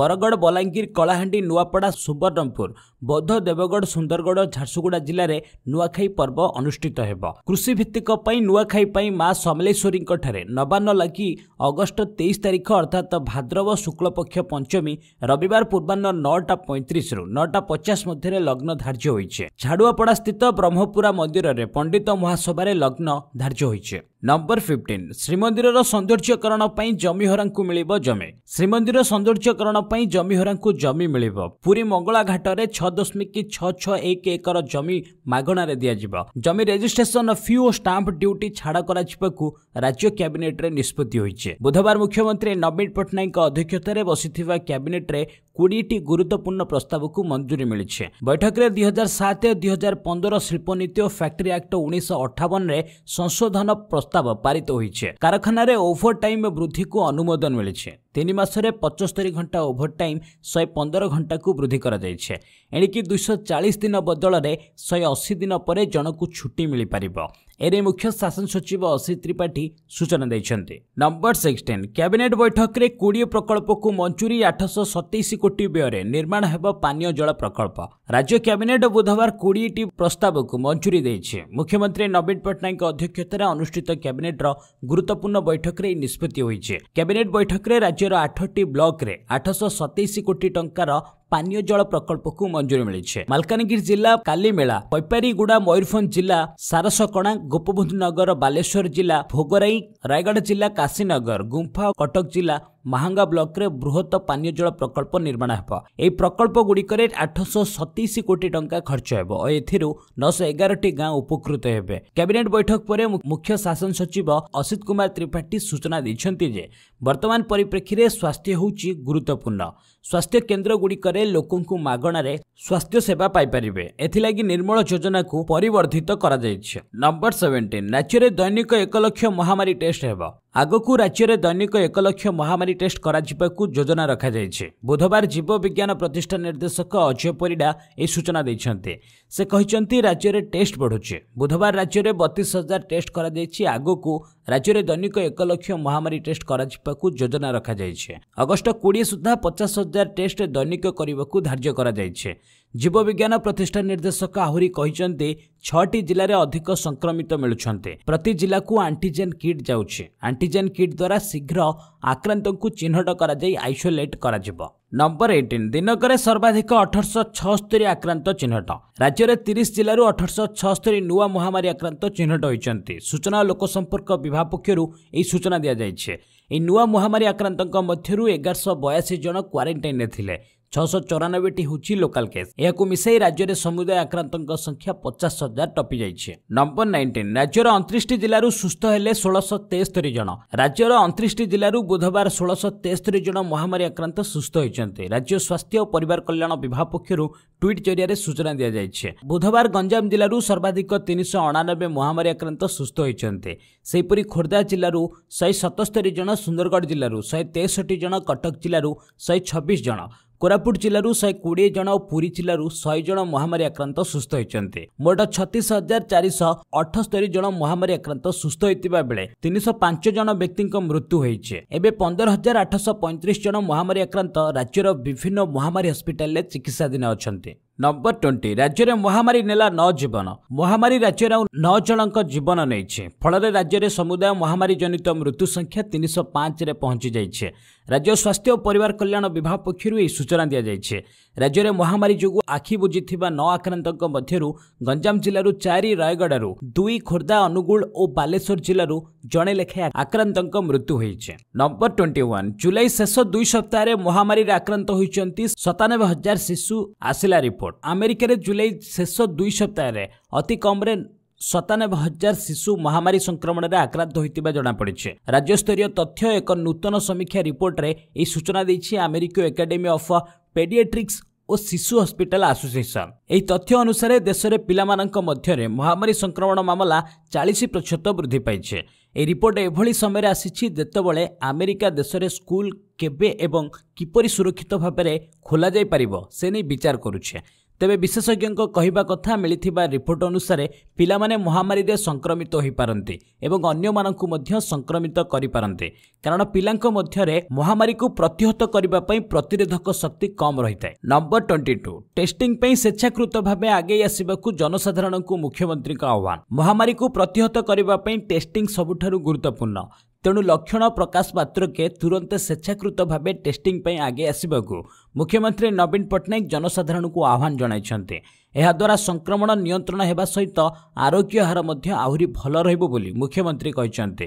ବରଗଡ଼ ବଲାଙ୍ଗୀର କଳାହାଣ୍ଡି ନୂଆପଡ଼ା ସୁବର୍ଣ୍ଣପୁର ବୌଦ୍ଧ ଦେବଗଡ଼ ସୁନ୍ଦରଗଡ଼ ଝାରସୁଗୁଡ଼ା ଜିଲ୍ଲାରେ ନୂଆଖାଇ ପର୍ବ ଅନୁଷ୍ଠିତ ହେବ କୃଷିଭିତ୍ତିକ ପାଇଁ ନୂଆ ନୂଆଖାଇ ପାଇଁ ମା' ସମଲେଶ୍ୱରୀଙ୍କଠାରେ ନବାନ୍ନ ଲାଗି ଅଗଷ୍ଟ ତେଇଶ ତାରିଖ ଅର୍ଥାତ୍ ଭାଦ୍ରବ ଶୁକ୍ଳପକ୍ଷ ପଞ୍ଚମୀ ରବିବାର ପୂର୍ବାହ୍ନ ନଅଟା ପଇଁତିରିଶରୁ ନଅଟା ପଚାଶ ମଧ୍ୟରେ ଲଗ୍ନ ଧାର୍ଯ୍ୟ ହୋଇଛି ଝାଡ଼ୁଆପଡ଼ାସ୍ଥିତ ବ୍ରହ୍ମପୁରା ମନ୍ଦିରରେ ପଣ୍ଡିତ ମହାସଭାରେ ଲଗ୍ନ ଧାର୍ଯ୍ୟ ହୋଇଛି ନମ୍ବର ଫିଫ୍ଟିନ୍ ଶ୍ରୀମନ୍ଦିରର ସୌନ୍ଦର୍ଯ୍ୟକରଣ ପାଇଁ ଜମିହରାଙ୍କୁ ମିଳିବ ଜମି ଶ୍ରୀମନ୍ଦିର ସୌନ୍ଦର୍ଯ୍ୟକରଣ ପାଇଁ ଜମିହରାଙ୍କୁ ଜମି ମିଳିବ ପୁରୀ ମଙ୍ଗଳା ଘାଟରେ ଛଅ ଦଶମିକ ଛଅ ଛଅ ଏକ ଏକର ଜମି ମାଗଣାରେ ଦିଆଯିବ ଜମି ରେଜିଷ୍ଟ୍ରେସନ ଫି ଓ ଷ୍ଟାମ୍ପ ଡ୍ୟୁଟି ଛାଡ଼ କରାଯିବାକୁ ରାଜ୍ୟ କ୍ୟାବିନେଟ୍ରେ ନିଷ୍ପତ୍ତି ହୋଇଛି ବୁଧବାର ମୁଖ୍ୟମନ୍ତ୍ରୀ ନବୀନ ପଟ୍ଟନାୟକଙ୍କ ଅଧ୍ୟକ୍ଷତାରେ ବସିଥିବା କ୍ୟାବିନେଟ୍ରେ କୋଡ଼ିଏଟି ଗୁରୁତ୍ୱପୂର୍ଣ୍ଣ ପ୍ରସ୍ତାବକୁ ମଞ୍ଜୁରୀ ମିଳିଛି ବୈଠକରେ ଦୁଇ ହଜାର ସାତ ଦୁଇ ହଜାର ପନ୍ଦର ଶିଳ୍ପନୀତି ଓ ଫ୍ୟାକ୍ଟ୍ରି ଆକ୍ଟ ଉଣେଇଶହ ଅଠାବନରେ ସଂଶୋଧନ ପ୍ରସ୍ତାବ ପାରିତ ହୋଇଛି କାରଖାନାରେ ଓଭର ଟାଇମ୍ ବୃଦ୍ଧିକୁ ଅନୁମୋଦନ ମିଳିଛି ତିନି ମାସରେ ପଞ୍ଚସ୍ତରୀ ଘଣ୍ଟା ଓଭର ଟାଇମ୍ ଶହେ ପନ୍ଦର ଘଣ୍ଟାକୁ ବୃଦ୍ଧି କରାଯାଇଛି ଏଣିକି ଦୁଇଶହ ଚାଳିଶ ଦିନ ବଦଳରେ ଶହେ ଅଶୀ ଦିନ ପରେ ଜଣକୁ ଛୁଟି ମିଳିପାରିବ ଏରେ ମୁଖ୍ୟ ଶାସନ ସଚିବ ଅସିତ ତ୍ରିପାଠୀ ସୂଚନା ଦେଇଛନ୍ତି ନମ୍ବର ସିକ୍ସଟିନ୍ କ୍ୟାବିନେଟ୍ ବୈଠକରେ କୋଡ଼ିଏ ପ୍ରକଳ୍ପକୁ ମଞ୍ଜୁରୀ ଆଠଶହ ସତେଇଶ କୋଟି ବ୍ୟୟରେ ନିର୍ମାଣ ହେବ ପାନୀୟ ଜଳ ପ୍ରକଳ୍ପ ରାଜ୍ୟ କ୍ୟାବିନେଟ୍ ବୁଧବାର କୋଡ଼ିଏଟି ପ୍ରସ୍ତାବକୁ ମଞ୍ଜୁରୀ ଦେଇଛି ମୁଖ୍ୟମନ୍ତ୍ରୀ ନବୀନ ପଟ୍ଟନାୟକଙ୍କ ଅଧ୍ୟକ୍ଷତାରେ ଅନୁଷ୍ଠିତ କ୍ୟାବିନେଟ୍ର ଗୁରୁତ୍ୱପୂର୍ଣ୍ଣ ବୈଠକରେ ଏହି ନିଷ୍ପତ୍ତି ହୋଇଛି କ୍ୟାବିନେଟ୍ ବୈଠକରେ ରାଜ୍ୟ ରାଜ୍ୟର ଆଠଟି ବ୍ଲକ୍ରେ ଆଠଶହ ସତେଇଶ କୋଟି ଟଙ୍କାର ପାନୀୟ ଜଳ ପ୍ରକଳ୍ପକୁ ମଞ୍ଜୁରି ମିଳିଛି ମାଲକାନଗିରି ଜିଲ୍ଲା କାଲିମେଳା ପୈପାରିଗୁଡ଼ା ମୟୂରଭଞ୍ଜ ଜିଲ୍ଲା ସାରସକଣା ଗୋପବନ୍ଧୁ ନଗର ବାଲେଶ୍ୱର ଜିଲ୍ଲା ଭୋଗରାଇ ରାୟଗଡ଼ା ଜିଲ୍ଲା କାଶୀନଗର ଗୁମ୍ଫା ଓ କଟକ ଜିଲ୍ଲା ମାହାଙ୍ଗା ବ୍ଲକରେ ବୃହତ ପାନୀୟ ଜଳ ପ୍ରକଳ୍ପ ନିର୍ମାଣ ହେବ ଏହି ପ୍ରକଳ୍ପଗୁଡ଼ିକରେ ଆଠଶହ ସତେଇଶ କୋଟି ଟଙ୍କା ଖର୍ଚ୍ଚ ହେବ ଓ ଏଥିରୁ ନଅଶହ ଏଗାରଟି ଗାଁ ଉପକୃତ ହେବେ କ୍ୟାବିନେଟ୍ ବୈଠକ ପରେ ମୁଖ୍ୟ ଶାସନ ସଚିବ ଅସିତ କୁମାର ତ୍ରିପାଠୀ ସୂଚନା ଦେଇଛନ୍ତି ଯେ ବର୍ତ୍ତମାନ ପରିପ୍ରେକ୍ଷୀରେ ସ୍ୱାସ୍ଥ୍ୟ ହେଉଛି ଗୁରୁତ୍ୱପୂର୍ଣ୍ଣ ସ୍ୱାସ୍ଥ୍ୟ କେନ୍ଦ୍ରଗୁଡ଼ିକରେ ଲୋକଙ୍କୁ ମାଗଣାରେ ସ୍ୱାସ୍ଥ୍ୟ ସେବା ପାଇପାରିବେ ଏଥିଲାଗି ନିର୍ମଳ ଯୋଜନାକୁ ପରିବର୍ଦ୍ଧିତ କରାଯାଇଛି ନମ୍ବର ସେଭେନଟିନ୍ ରାଜ୍ୟରେ ଦୈନିକ ଏକ ଲକ୍ଷ ମହାମାରୀ ଟେଷ୍ଟ ହେବ ଆଗକୁ ରାଜ୍ୟରେ ଦୈନିକ ଏକ ଲକ୍ଷ ମହାମାରୀ ଟେଷ୍ଟ କରାଯିବାକୁ ଯୋଜନା ରଖାଯାଇଛି ବୁଧବାର ଜୀବ ବିଜ୍ଞାନ ପ୍ରତିଷ୍ଠା ନିର୍ଦ୍ଦେଶକ ଅଜୟ ପରିଡ଼ା ଏହି ସୂଚନା ଦେଇଛନ୍ତି ସେ କହିଛନ୍ତି ରାଜ୍ୟରେ ଟେଷ୍ଟ ବଢ଼ୁଛି ବୁଧବାର ରାଜ୍ୟରେ ବତିଶ ହଜାର ଟେଷ୍ଟ କରାଯାଇଛି ଆଗକୁ ରାଜ୍ୟରେ ଦୈନିକ ଏକ ଲକ୍ଷ ମହାମାରୀ ଟେଷ୍ଟ କରାଯିବାକୁ ଯୋଜନା ରଖାଯାଇଛି ଅଗଷ୍ଟ କୋଡ଼ିଏ ସୁଦ୍ଧା ପଚାଶ ହଜାର ଟେଷ୍ଟ ଦୈନିକ କରିବାକୁ ଧାର୍ଯ୍ୟ କରାଯାଇଛି ଜୀବବିଜ୍ଞାନ ପ୍ରତିଷ୍ଠା ନିର୍ଦ୍ଦେଶକ ଆହୁରି କହିଛନ୍ତି ଛଅଟି ଜିଲ୍ଲାରେ ଅଧିକ ସଂକ୍ରମିତ ମିଳୁଛନ୍ତି ପ୍ରତି ଜିଲ୍ଲାକୁ ଆଣ୍ଟିଜେନ୍ କିଟ୍ ଯାଉଛି ଆଣ୍ଟିଜେନ୍ କିଟ୍ ଦ୍ୱାରା ଶୀଘ୍ର ଆକ୍ରାନ୍ତଙ୍କୁ ଚିହ୍ନଟ କରାଯାଇ ଆଇସୋଲେଟ୍ କରାଯିବ ନମ୍ବର ଏଇଟିନ୍ ଦିନକରେ ସର୍ବାଧିକ ଅଠରଶହ ଛଅସ୍ତରୀ ଆକ୍ରାନ୍ତ ଚିହ୍ନଟ ରାଜ୍ୟରେ ତିରିଶ ଜିଲ୍ଲାରୁ ଅଠରଶହ ଛଅସ୍ତରୀ ନୂଆ ମହାମାରୀ ଆକ୍ରାନ୍ତ ଚିହ୍ନଟ ହୋଇଛନ୍ତି ସୂଚନା ଓ ଲୋକସମ୍ପର୍କ ବିଭାଗ ପକ୍ଷରୁ ଏହି ସୂଚନା ଦିଆଯାଇଛି ଏହି ନୂଆ ମହାମାରୀ ଆକ୍ରାନ୍ତଙ୍କ ମଧ୍ୟରୁ ଏଗାରଶହ ବୟାଅଶୀ ଜଣ କ୍ୱାରେଣ୍ଟାଇନ୍ରେ ଥିଲେ ଛଅଶହ ଚଉରାନବେଟି ହେଉଛି ଲୋକାଲ କେସ୍ ଏହାକୁ ମିଶାଇ ରାଜ୍ୟରେ ସମୁଦାୟ ଆକ୍ରାନ୍ତଙ୍କ ସଂଖ୍ୟା ପଚାଶ ହଜାର ଟପି ଯାଇଛି ନମ୍ବର ନାଇଣ୍ଟିନ୍ ରାଜ୍ୟର ଅଣତିରିଶଟି ଜିଲ୍ଲାରୁ ସୁସ୍ଥ ହେଲେ ଷୋଳଶହ ତେସ୍ତରି ଜଣ ରାଜ୍ୟର ଅଣତିରିଶଟି ଜିଲ୍ଲାରୁ ବୁଧବାର ଷୋଳଶହ ତେସ୍ତରି ଜଣ ମହାମାରୀ ଆକ୍ରାନ୍ତ ସୁସ୍ଥ ହୋଇଛନ୍ତି ରାଜ୍ୟ ସ୍ୱାସ୍ଥ୍ୟ ଓ ପରିବାର କଲ୍ୟାଣ ବିଭାଗ ପକ୍ଷରୁ ଟ୍ୱିଟ୍ ଜରିଆରେ ସୂଚନା ଦିଆଯାଇଛି ବୁଧବାର ଗଞ୍ଜାମ ଜିଲ୍ଲାରୁ ସର୍ବାଧିକ ତିନିଶହ ଅଣାନବେ ମହାମାରୀ ଆକ୍ରାନ୍ତ ସୁସ୍ଥ ହୋଇଛନ୍ତି ସେହିପରି ଖୋର୍ଦ୍ଧା ଜିଲ୍ଲାରୁ ଶହେ ସତସ୍ତରି ଜଣ ସୁନ୍ଦରଗଡ଼ ଜିଲ୍ଲାରୁ ଶହେ ତେଷଠି ଜଣ କଟକ ଜିଲ୍ଲାରୁ ଶହେ ଛବିଶ ଜଣ କୋରାପୁଟ ଜିଲ୍ଲାରୁ ଶହେ କୋଡ଼ିଏ ଜଣ ଓ ପୁରୀ ଜିଲ୍ଲାରୁ ଶହେ ଜଣ ମହାମାରୀ ଆକ୍ରାନ୍ତ ସୁସ୍ଥ ହୋଇଛନ୍ତି ମୋଟ ଛତିଶ ହଜାର ଚାରିଶହ ଅଠସ୍ତରୀ ଜଣ ମହାମାରୀ ଆକ୍ରାନ୍ତ ସୁସ୍ଥ ହୋଇଥିବା ବେଳେ ତିନିଶହ ପାଞ୍ଚ ଜଣ ବ୍ୟକ୍ତିଙ୍କ ମୃତ୍ୟୁ ହୋଇଛି ଏବେ ପନ୍ଦର ହଜାର ଆଠଶହ ପଇଁତିରିଶ ଜଣ ମହାମାରୀ ଆକ୍ରାନ୍ତ ରାଜ୍ୟର ବିଭିନ୍ନ ମହାମାରୀ ହସ୍ପିଟାଲରେ ଚିକିତ୍ସାଧୀନ ଅଛନ୍ତି ନମ୍ବର ଟ୍ୱେଣ୍ଟି ରାଜ୍ୟରେ ମହାମାରୀ ନେଲା ନଅ ଜୀବନ ମହାମାରୀ ରାଜ୍ୟରେ ଆଉ ନଅ ଜଣଙ୍କ ଜୀବନ ନେଇଛି ଫଳରେ ରାଜ୍ୟରେ ସମୁଦାୟ ମହାମାରୀ ଜନିତ ମୃତ୍ୟୁ ସଂଖ୍ୟା ତିନିଶହ ପାଞ୍ଚରେ ପହଞ୍ଚି ଯାଇଛି ରାଜ୍ୟ ସ୍ୱାସ୍ଥ୍ୟ ଓ ପରିବାର କଲ୍ୟାଣ ବିଭାଗ ପକ୍ଷରୁ ଏହି ସୂଚନା ଦିଆଯାଇଛି ରାଜ୍ୟରେ ମହାମାରୀ ଯୋଗୁଁ ଆଖି ବୁଜିଥିବା ନଅ ଆକ୍ରାନ୍ତଙ୍କ ମଧ୍ୟରୁ ଗଞ୍ଜାମ ଜିଲ୍ଲାରୁ ଚାରି ରାୟଗଡ଼ାରୁ ଦୁଇ ଖୋର୍ଦ୍ଧା ଅନୁଗୁଳ ଓ ବାଲେଶ୍ୱର ଜିଲ୍ଲାରୁ ଜଣେ ଲେଖାଏଁ ଆକ୍ରାନ୍ତଙ୍କ ମୃତ୍ୟୁ ହୋଇଛି ନମ୍ବର ଟ୍ୱେଣ୍ଟି ୱାନ୍ ଜୁଲାଇ ଶେଷ ଦୁଇ ସପ୍ତାହରେ ମହାମାରୀରେ ଆକ୍ରାନ୍ତ ହୋଇଛନ୍ତି ସତାନବେ ହଜାର ଶିଶୁ ଆସିଲା ରିପୋର୍ଟ ଆମେରିକାରେ ଜୁଲାଇ ଶେଷ ଦୁଇ ସପ୍ତାହରେ ଅତି କମ୍ରେ ସତାନବେ ହଜାର ଶିଶୁ ମହାମାରୀ ସଂକ୍ରମଣରେ ଆକ୍ରାନ୍ତ ହୋଇଥିବା ଜଣାପଡ଼ିଛି ରାଜ୍ୟସ୍ତରୀୟ ତଥ୍ୟ ଏକ ନୂତନ ସମୀକ୍ଷା ରିପୋର୍ଟରେ ଏହି ସୂଚନା ଦେଇଛି ଆମେରିକୀୟ ଏକାଡେମୀ ଅଫ୍ ପେଡିଏଟ୍ରିକ୍ସ ଓ ଶିଶୁ ହସ୍ପିଟାଲ ଆସୋସିଏସନ୍ ଏହି ତଥ୍ୟ ଅନୁସାରେ ଦେଶରେ ପିଲାମାନଙ୍କ ମଧ୍ୟରେ ମହାମାରୀ ସଂକ୍ରମଣ ମାମଲା ଚାଳିଶ ପ୍ରତିଶତ ବୃଦ୍ଧି ପାଇଛି ଏହି ରିପୋର୍ଟ ଏଭଳି ସମୟରେ ଆସିଛି ଯେତେବେଳେ ଆମେରିକା ଦେଶରେ ସ୍କୁଲ କେବେ ଏବଂ କିପରି ସୁରକ୍ଷିତ ଭାବରେ ଖୋଲାଯାଇପାରିବ ସେ ନେଇ ବିଚାର କରୁଛେ ତେବେ ବିଶେଷଜ୍ଞଙ୍କ କହିବା କଥା ମିଳିଥିବା ରିପୋର୍ଟ ଅନୁସାରେ ପିଲାମାନେ ମହାମାରୀରେ ସଂକ୍ରମିତ ହୋଇପାରନ୍ତି ଏବଂ ଅନ୍ୟମାନଙ୍କୁ ମଧ୍ୟ ସଂକ୍ରମିତ କରିପାରନ୍ତି କାରଣ ପିଲାଙ୍କ ମଧ୍ୟରେ ମହାମାରୀକୁ ପ୍ରତିହତ କରିବା ପାଇଁ ପ୍ରତିରୋଧକ ଶକ୍ତି କମ୍ ରହିଥାଏ ନମ୍ବର ଟ୍ୱେଣ୍ଟି ଟୁ ଟେଷ୍ଟିଂ ପାଇଁ ସ୍ୱେଚ୍ଛାକୃତ ଭାବେ ଆଗେଇ ଆସିବାକୁ ଜନସାଧାରଣଙ୍କୁ ମୁଖ୍ୟମନ୍ତ୍ରୀଙ୍କ ଆହ୍ୱାନ ମହାମାରୀକୁ ପ୍ରତିହତ କରିବା ପାଇଁ ଟେଷ୍ଟିଂ ସବୁଠାରୁ ଗୁରୁତ୍ୱପୂର୍ଣ୍ଣ ତେଣୁ ଲକ୍ଷଣ ପ୍ରକାଶ ମାତ୍ରକେ ତୁରନ୍ତ ସ୍ୱେଚ୍ଛାକୃତ ଭାବେ ଟେଷ୍ଟିଂ ପାଇଁ ଆଗେଇ ଆସିବାକୁ ମୁଖ୍ୟମନ୍ତ୍ରୀ ନବୀନ ପଟ୍ଟନାୟକ ଜନସାଧାରଣଙ୍କୁ ଆହ୍ୱାନ ଜଣାଇଛନ୍ତି ଏହାଦ୍ୱାରା ସଂକ୍ରମଣ ନିୟନ୍ତ୍ରଣ ହେବା ସହିତ ଆରୋଗ୍ୟ ହାର ମଧ୍ୟ ଆହୁରି ଭଲ ରହିବ ବୋଲି ମୁଖ୍ୟମନ୍ତ୍ରୀ କହିଛନ୍ତି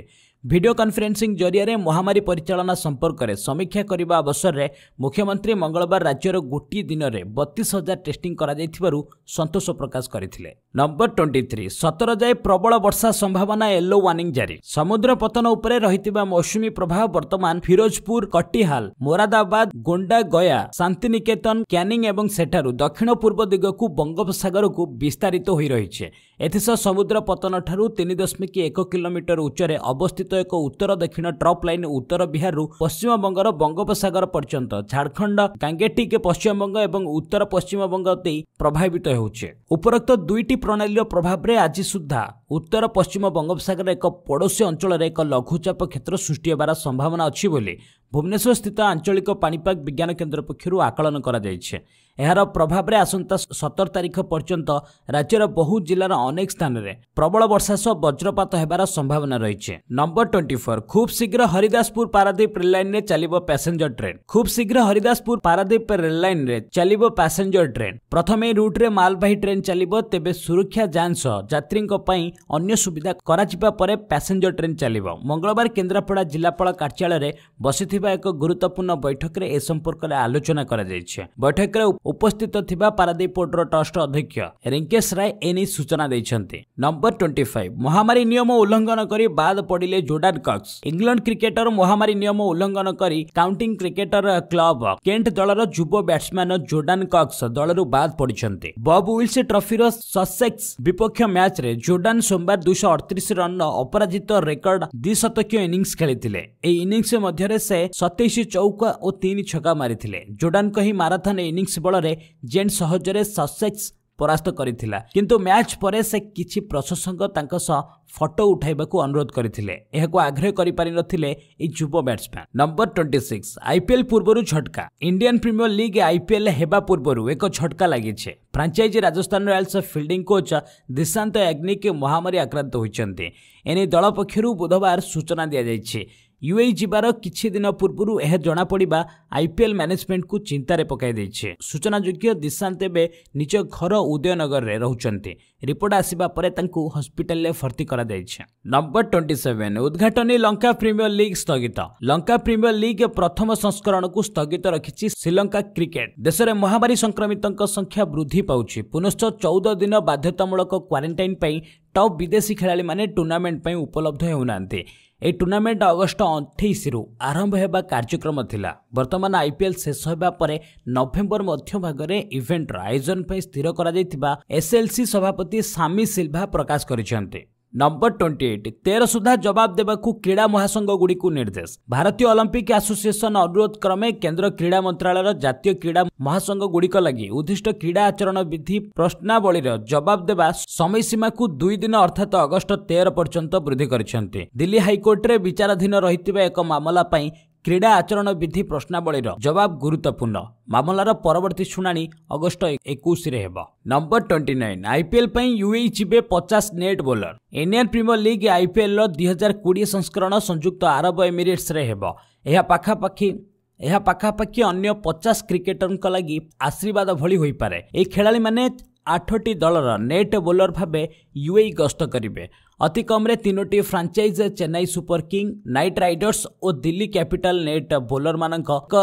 ଭିଡ଼ିଓ କନ୍ଫରେନ୍ସିଂ ଜରିଆରେ ମହାମାରୀ ପରିଚାଳନା ସମ୍ପର୍କରେ ସମୀକ୍ଷା କରିବା ଅବସରରେ ମୁଖ୍ୟମନ୍ତ୍ରୀ ମଙ୍ଗଳବାର ରାଜ୍ୟର ଗୋଟିଏ ଦିନରେ ବତିଶ ହଜାର ଟେଷ୍ଟିଂ କରାଯାଇଥିବାରୁ ସନ୍ତୋଷ ପ୍ରକାଶ କରିଥିଲେ ନମ୍ବର ଟ୍ୱେଣ୍ଟି ଥ୍ରୀ ସତର ଯାଏ ପ୍ରବଳ ବର୍ଷା ସମ୍ଭାବନା ୟେଲୋ ୱାର୍ଣ୍ଣିଂ ଜାରି ସମୁଦ୍ର ପତନ ଉପରେ ରହିଥିବା ମୌସୁମୀ ପ୍ରଭାବ ବର୍ତ୍ତମାନ ଫିରୋଜପୁର କଟିହାଲ ମୋରାଦାବାଦ ଗୋଣ୍ଡା ଗୟା ଶାନ୍ତିନିକେତନ କ୍ୟାନିଂ ଏବଂ ସେଠାରୁ ଦକ୍ଷିଣ ପୂର୍ବ ଦିଗକୁ ବଙ୍ଗୋପସାଗରକୁ ବିସ୍ତାରିତ ହୋଇ ରହିଛି ଏଥିସହ ସମୁଦ୍ର ପତନଠାରୁ ତିନି ଦଶମିକ ଏକ କିଲୋମିଟର ଉଚ୍ଚରେ ଅବସ୍ଥିତ ଏକ ଉତ୍ତର ଦକ୍ଷିଣ ଟ୍ରପ୍ ଲାଇନ୍ ଉତ୍ତର ବିହାରରୁ ପଶ୍ଚିମବଙ୍ଗର ବଙ୍ଗୋପସାଗର ପର୍ଯ୍ୟନ୍ତ ଝାଡ଼ଖଣ୍ଡ କାଙ୍ଗେଟିକ୍ ପଶ୍ଚିମବଙ୍ଗ ଏବଂ ଉତ୍ତର ପଶ୍ଚିମବଙ୍ଗ ଦେଇ ପ୍ରଭାବିତ ହେଉଛି ଉପରୋକ୍ତ ଦୁଇଟି ପ୍ରଣାଳୀର ପ୍ରଭାବରେ ଆଜି ସୁଦ୍ଧା ଉତ୍ତର ପଶ୍ଚିମ ବଙ୍ଗୋପସାଗର ଏକ ପଡ଼ୋଶୀ ଅଞ୍ଚଳରେ ଏକ ଲଘୁଚାପ କ୍ଷେତ୍ର ସୃଷ୍ଟି ହେବାର ସମ୍ଭାବନା ଅଛି ବୋଲି ଭୁବନେଶ୍ୱରସ୍ଥିତ ଆଞ୍ଚଳିକ ପାଣିପାଗ ବିଜ୍ଞାନ କେନ୍ଦ୍ର ପକ୍ଷରୁ ଆକଳନ କରାଯାଇଛି ଏହାର ପ୍ରଭାବରେ ଆସନ୍ତା ସତର ତାରିଖ ପର୍ଯ୍ୟନ୍ତ ରାଜ୍ୟର ବହୁ ଜିଲ୍ଲାର ଅନେକ ସ୍ଥାନରେ ପ୍ରବଳ ବର୍ଷା ସହ ବଜ୍ରପାତ ହେବାର ସମ୍ଭାବନା ରହିଛି ନମ୍ବର ଟ୍ୱେଣ୍ଟି ଫୋର୍ ଖୁବ୍ ଶୀଘ୍ର ହରିଦାସପୁର ପାରାଦ୍ୱୀପ ରେଲ ଲାଇନ୍ରେ ଚାଲିବ ପ୍ୟାସେଞ୍ଜର ଟ୍ରେନ୍ ଖୁବ୍ ଶୀଘ୍ର ହରିଦାସପୁର ପାରାଦ୍ୱୀପ ରେଲ ରେଳଲାଇନ୍ରେ ଚାଲିବ ପ୍ୟାସେଞ୍ଜର ଟ୍ରେନ୍ ପ୍ରଥମେ ଏହି ରୁଟ୍ରେ ମାଲବାହୀ ଟ୍ରେନ୍ ଚାଲିବ ତେବେ ସୁରକ୍ଷା ଯାଞ୍ଚ ସହ ଯାତ୍ରୀଙ୍କ ପାଇଁ ଅନ୍ୟ ସୁବିଧା କରାଯିବା ପରେ ପ୍ୟାସେଞ୍ଜର ଟ୍ରେନ୍ ଚାଲିବ ମଙ୍ଗଳବାର କେନ୍ଦ୍ରାପଡ଼ା ଜିଲ୍ଲାପାଳ କାର୍ଯ୍ୟାଳୟରେ ବସିଥିବା ଏକ ଗୁରୁତ୍ୱପୂର୍ଣ୍ଣ ବୈଠକରେ ଏ ସମ୍ପର୍କରେ ଆଲୋଚନା କରାଯାଇଛି ବୈଠକରେ ଉପସ୍ଥିତ ଥିବା ପାରାଦୀପ ପୋର୍ଟର ଟ୍ରଷ୍ଟ ଅଧ୍ୟକ୍ଷ ରିଙ୍କେଶ ରାୟ ଏନେଇ ସୂଚନା ଦେଇଛନ୍ତି ନମ୍ବର ଟ୍ୱେଣ୍ଟି ଫାଇଭ ମହାମାରୀ ନିୟମ ଉଲ୍ଲଙ୍ଘନ କରି ବାଦ ପଡ଼ିଲେ ଜୋର୍ଡାନ୍ କକ୍ସ ଇଂଲଣ୍ଡ କ୍ରିକେଟର ମହାମାରୀ ନିୟମ ଉଲ୍ଲଙ୍ଘନ କରି କାଉଣ୍ଟିଂ କ୍ରିକେଟର କ୍ଲବ କେଣ୍ଟ ଦଳର ଯୁବ ବ୍ୟାଟ୍ସମ୍ୟାନ ଜୋର୍ଡାନ୍ କକ୍ସ ଦଳରୁ ବାଦ ପଡ଼ିଛନ୍ତି ବବ୍ ୱିଲ୍ସ ଟ୍ରଫିର ସସେକ୍ସ ବିପକ୍ଷ ମ୍ୟାଚ୍ରେ ଜୋର୍ଡାନ୍ ସୋମବାର ଦୁଇଶହ ଅଠତିରିଶ ରନ୍ର ଅପରାଜିତ ରେକର୍ଡ ଦ୍ୱିଶତକୀୟ ଇନିଂସ ଖେଳିଥିଲେ ଏହି ଇନିଂସ ମଧ୍ୟରେ ସେ ସତେଇଶ ଚୌକା ଓ ତିନି ଛକା ମାରିଥିଲେ ଜୋର୍ଡାନ୍ଙ୍କ ଏହି ମାରାଥନ୍ ଇନିଂସ ବଳ ଫଳରେ ଜେଣ୍ଟ ସହଜରେ ସସେକ୍ସ ପରାସ୍ତ କରିଥିଲା କିନ୍ତୁ ମ୍ୟାଚ୍ ପରେ ସେ କିଛି ପ୍ରଶଂସକ ତାଙ୍କ ସହ ଫଟୋ ଉଠାଇବାକୁ ଅନୁରୋଧ କରିଥିଲେ ଏହାକୁ ଆଗ୍ରହ କରିପାରିନଥିଲେ ଏହି ଯୁବ batsman number twenty six IPL ପୂର୍ବରୁ ଝଟକା ଇଣ୍ଡିଆନ୍ ପ୍ରିମିୟର ଲିଗ୍ ଆଇପିଏଲ୍ ହେବା ପୂର୍ବରୁ ଏକ ଝଟକା ଲାଗିଛି ଫ୍ରାଞ୍ଚାଇଜି ରାଜସ୍ଥାନ ରୟାଲ୍ସର ଫିଲ୍ଡିଂ କୋଚ୍ ଦିଶାନ୍ତ ୟାଗ୍ନିକ୍ ମହାମାରୀ ଆକ୍ରାନ୍ତ ହୋଇଛନ୍ତି ଏନେଇ ଦଳ ପକ୍ଷରୁ ବୁଧବାର ସୂଚନା ଦିଆଯାଇଛି ୟୁଏଇ ଯିବାର କିଛି ଦିନ ପୂର୍ବରୁ ଏହା ଜଣାପଡ଼ିବା ଆଇପିଏଲ୍ ମ୍ୟାନେଜମେଣ୍ଟକୁ ଚିନ୍ତାରେ ପକାଇ ଦେଇଛି ସୂଚନାଯୋଗ୍ୟ ଦିଶାନ୍ତ ଏବେ ନିଜ ଘର ଉଦୟନଗରରେ ରହୁଛନ୍ତି ରିପୋର୍ଟ ଆସିବା ପରେ ତାଙ୍କୁ ହସ୍ପିଟାଲରେ ଭର୍ତ୍ତି କରାଯାଇଛି ନମ୍ବର ଟ୍ୱେଣ୍ଟି ସେଭେନ୍ ଉଦ୍ଘାଟନୀ ଲଙ୍କା ପ୍ରିମିୟର ଲିଗ୍ ସ୍ଥଗିତ ଲଙ୍କା ପ୍ରିମିୟର ଲିଗ୍ ପ୍ରଥମ ସଂସ୍କରଣକୁ ସ୍ଥଗିତ ରଖିଛି ଶ୍ରୀଲଙ୍କା କ୍ରିକେଟ୍ ଦେଶରେ ମହାମାରୀ ସଂକ୍ରମିତଙ୍କ ସଂଖ୍ୟା ବୃଦ୍ଧି ପାଉଛି ପୁନଶ୍ଚ ଚଉଦ ଦିନ ବାଧ୍ୟତାମୂଳକ କ୍ୱାରେଣ୍ଟାଇନ୍ ପାଇଁ ଟପ୍ ବିଦେଶୀ ଖେଳାଳିମାନେ ଟୁର୍ଣ୍ଣାମେଣ୍ଟ ପାଇଁ ଉପଲବ୍ଧ ହେଉନାହାନ୍ତି ଏହି ଟୁର୍ଣ୍ଣାମେଣ୍ଟ ଅଗଷ୍ଟ ଅଠେଇଶରୁ ଆରମ୍ଭ ହେବା କାର୍ଯ୍ୟକ୍ରମ ଥିଲା ବର୍ତ୍ତମାନ ଆଇପିଏଲ୍ ଶେଷ ହେବା ପରେ ନଭେମ୍ବର ମଧ୍ୟଭାଗରେ ଇଭେଣ୍ଟର ଆୟୋଜନ ପାଇଁ ସ୍ଥିର କରାଯାଇଥିବା ଏସ୍ଏଲ୍ସି ସଭାପତି ସାମି ସିଲ୍ଭା ପ୍ରକାଶ କରିଛନ୍ତି ନମ୍ବର ଟ୍ୱେଣ୍ଟି ଏଇଟ୍ ତେର ସୁଦ୍ଧା ଜବାବ ଦେବାକୁ କ୍ରୀଡ଼ା ମହାସଂଘଗୁଡ଼ିକୁ ନିର୍ଦ୍ଦେଶ ଭାରତୀୟ ଅଲମ୍ପିକ୍ ଆସୋସିଏସନ୍ ଅନୁରୋଧ କ୍ରମେ କେନ୍ଦ୍ର କ୍ରୀଡ଼ା ମନ୍ତ୍ରଣାଳୟର ଜାତୀୟ କ୍ରୀଡ଼ା ମହାସଂଘଗୁଡ଼ିକ ଲାଗି ଉଦ୍ଦିଷ୍ଟ କ୍ରୀଡ଼ା ଆଚରଣ ବିଧି ପ୍ରଶ୍ନାବଳୀର ଜବାବ ଦେବା ସମୟସୀମାକୁ ଦୁଇ ଦିନ ଅର୍ଥାତ୍ ଅଗଷ୍ଟ ତେର ପର୍ଯ୍ୟନ୍ତ ବୃଦ୍ଧି କରିଛନ୍ତି ଦିଲ୍ଲୀ ହାଇକୋର୍ଟରେ ବିଚାରାଧୀନ ରହିଥିବା ଏକ ମାମଲା ପାଇଁ କ୍ରୀଡ଼ା ଆଚରଣ ବିଧି ପ୍ରଶ୍ନାବଳୀର ଜବାବ ଗୁରୁତ୍ୱପୂର୍ଣ୍ଣ ମାମଲାର ପରବର୍ତ୍ତୀ ଶୁଣାଣି ଅଗଷ୍ଟ ଏକୋଇଶରେ ହେବ ନମ୍ବର ଟ୍ୱେଣ୍ଟି ନାଇନ୍ ଆଇପିଏଲ୍ ପାଇଁ ୟୁଏଇ ଯିବେ ପଚାଶ net bowler Indian Premier League ଆଇପିଏଲ୍ର ଦୁଇହଜାର କୋଡ଼ିଏ ସଂସ୍କରଣ ସଂଯୁକ୍ତ ଆରବ ଏମିରେଟ୍ସରେ ହେବ ଏହା ପାଖାପାଖି ଏହା ପାଖାପାଖି ଅନ୍ୟ ପଚାଶ କ୍ରିକେଟରଙ୍କ ଲାଗି ଆଶୀର୍ବାଦ ଭଳି ହୋଇପାରେ ଏହି ଖେଳାଳିମାନେ ଆଠଟି ଦଳର ନେଟ୍ ବୋଲର ଭାବେ ୟୁଏଇ ଗସ୍ତ କରିବେ ଅତିକମ୍ରେ ତିନୋଟି franchise Chennai super king knight riders ଓ ଦିଲ୍ଲୀ କ୍ୟାପିଟାଲ ନେଟ୍ ବୋଲରମାନଙ୍କ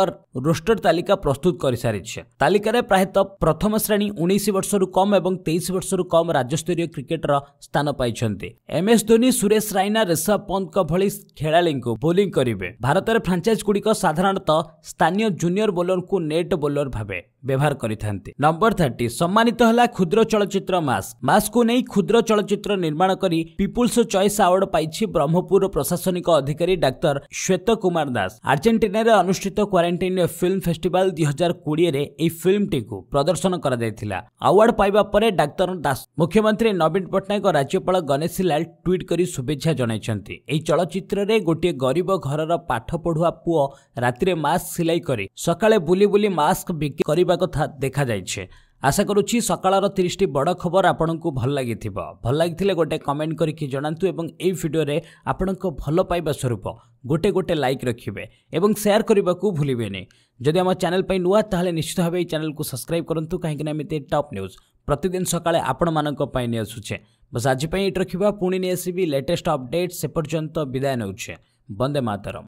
ରୋଷ୍ଟର ତାଲିକା ପ୍ରସ୍ତୁତ କରିସାରିଛି ତାଲିକାରେ ପ୍ରାୟତଃ ପ୍ରଥମ ଶ୍ରେଣୀ ଉଣେଇଶ ବର୍ଷରୁ କମ୍ ଏବଂ ତେଇଶ ବର୍ଷରୁ କମ୍ ରାଜ୍ୟସ୍ତରୀୟ କ୍ରିକେଟର ସ୍ଥାନ ପାଇଛନ୍ତି ଏମ୍ଏସ୍ ଧୋନି ସୁରେଶ ରାଇନା ରେଷଭ ପନ୍ତଙ୍କ ଭଳି ଖେଳାଳିଙ୍କୁ ବୋଲିଂ କରିବେ ଭାରତରେ ଫ୍ରାଞ୍ଚାଇଜ୍ ଗୁଡ଼ିକ ସାଧାରଣତଃ ସ୍ଥାନୀୟ ଜୁନିୟର ବୋଲରଙ୍କୁ ନେଟ୍ ବୋଲର ଭାବେ ବ୍ୟବହାର କରିଥାନ୍ତି ନମ୍ବର ଥାର୍ଟି ସମ୍ମାନିତ ହେଲା କ୍ଷୁଦ୍ର ଚଳଚ୍ଚିତ୍ର ମାସ୍ ମାସ୍କକୁ ନେଇ କ୍ଷୁଦ୍ର ଚଳଚ୍ଚିତ୍ର ନିର୍ମାଣ କରି ପିପୁଲ୍ସ ଚଏସ୍ ଆୱାର୍ଡ ପାଇଛି ବ୍ରହ୍ମପୁରର ପ୍ରଶାସନିକ ଅଧିକାରୀ ଡାକ୍ତର ଶ୍ୱେତ କୁମାର ଦାସ ଆର୍ଜେଣ୍ଟିନାରେ ଅନୁଷ୍ଠିତ କ୍ୱାରେଣ୍ଟାଇନ୍ ଫିଲ୍ମ ଫେଷ୍ଟିଭାଲ୍ ଦୁଇ ହଜାର କୋଡ଼ିଏରେ ଏହି ଫିଲ୍ମଟିକୁ ପ୍ରଦର୍ଶନ କରାଯାଇଥିଲା ଆୱାର୍ଡ ପାଇବା ପରେ ଡାକ୍ତର ଦାସ ମୁଖ୍ୟମନ୍ତ୍ରୀ ନବୀନ ପଟ୍ଟନାୟକ ରାଜ୍ୟପାଳ ଗଣେଶ ଲାଲ ଟ୍ୱିଟ୍ କରି ଶୁଭେଚ୍ଛା ଜଣାଇଛନ୍ତି ଏହି ଚଳଚ୍ଚିତ୍ରରେ ଗୋଟିଏ ଗରିବ ଘରର ପାଠ ପଢୁଆ ପୁଅ ରାତିରେ ମାସ୍କ ସିଲାଇ କରି ସକାଳେ ବୁଲି ବୁଲି ମାସ୍କ ବିକ୍ରି କରିବା କରିବା କଥା ଦେଖାଯାଇଛି ଆଶା କରୁଛି ସକାଳର ତିରିଶଟି ବଡ଼ ଖବର ଆପଣଙ୍କୁ ଭଲ ଲାଗିଥିବ ଭଲ ଲାଗିଥିଲେ ଗୋଟେ କମେଣ୍ଟ କରିକି ଜଣାନ୍ତୁ ଏବଂ ଏହି ଭିଡ଼ିଓରେ ଆପଣଙ୍କ ଭଲ ପାଇବା ସ୍ୱରୂପ ଗୋଟେ ଗୋଟେ ଲାଇକ୍ ରଖିବେ ଏବଂ ସେୟାର କରିବାକୁ ଭୁଲିବେନି ଯଦି ଆମ ଚ୍ୟାନେଲ୍ ପାଇଁ ନୂଆ ତାହେଲେ ନିଶ୍ଚିତ ଭାବେ ଏହି ଚ୍ୟାନେଲ୍କୁ ସବସ୍କ୍ରାଇବ୍ କରନ୍ତୁ କାହିଁକିନା ଏମିତି ଟପ୍ ନ୍ୟୁଜ୍ ପ୍ରତିଦିନ ସକାଳେ ଆପଣମାନଙ୍କ ପାଇଁ ନେଇ ଆସୁଛେ ବସ୍ ଆଜି ପାଇଁ ଏଇଠି ରଖିବା ପୁଣି ନେଇ ଆସିବି ଲେଟେଷ୍ଟ ଅପଡେଟ୍ ସେ ପର୍ଯ୍ୟନ୍ତ ବିଦାୟ ନେଉଛେ ବନ୍ଦେ ମାତରମ୍